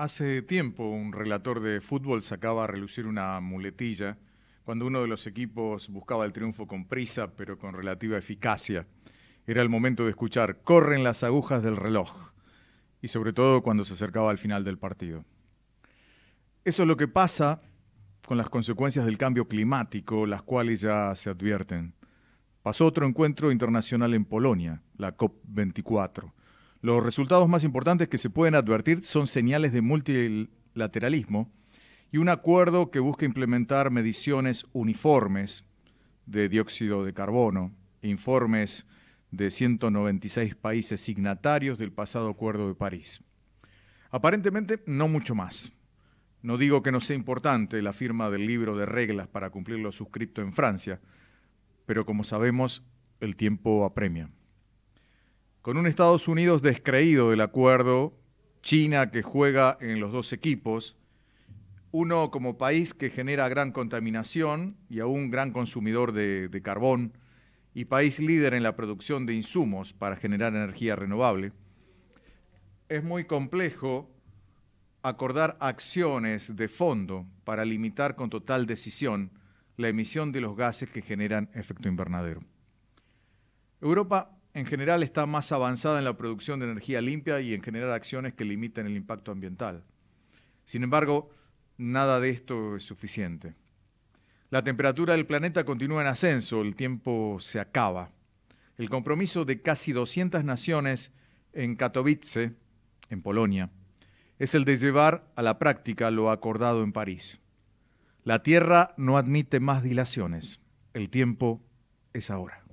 Hace tiempo un relator de fútbol sacaba a relucir una muletilla cuando uno de los equipos buscaba el triunfo con prisa pero con relativa eficacia. Era el momento de escuchar, corren las agujas del reloj, y sobre todo cuando se acercaba al final del partido. Eso es lo que pasa con las consecuencias del cambio climático, las cuales ya se advierten. Pasó otro encuentro internacional en Polonia, la COP24 los resultados más importantes que se pueden advertir son señales de multilateralismo y un acuerdo que busca implementar mediciones uniformes de dióxido de carbono, informes de 196 países signatarios del pasado Acuerdo de París. Aparentemente, no mucho más. No digo que no sea importante la firma del libro de reglas para cumplir lo suscripto en Francia, pero como sabemos, el tiempo apremia con un Estados Unidos descreído del acuerdo, China que juega en los dos equipos, uno como país que genera gran contaminación y aún gran consumidor de, carbón, y país líder en la producción de insumos para generar energía renovable, es muy complejo acordar acciones de fondo para limitar con total decisión la emisión de los gases que generan efecto invernadero. Europa en general está más avanzada en la producción de energía limpia y en generar acciones que limiten el impacto ambiental. Sin embargo, nada de esto es suficiente. La temperatura del planeta continúa en ascenso, el tiempo se acaba. El compromiso de casi 200 naciones en Katowice, en Polonia, es el de llevar a la práctica lo acordado en París. La Tierra no admite más dilaciones. El tiempo es ahora.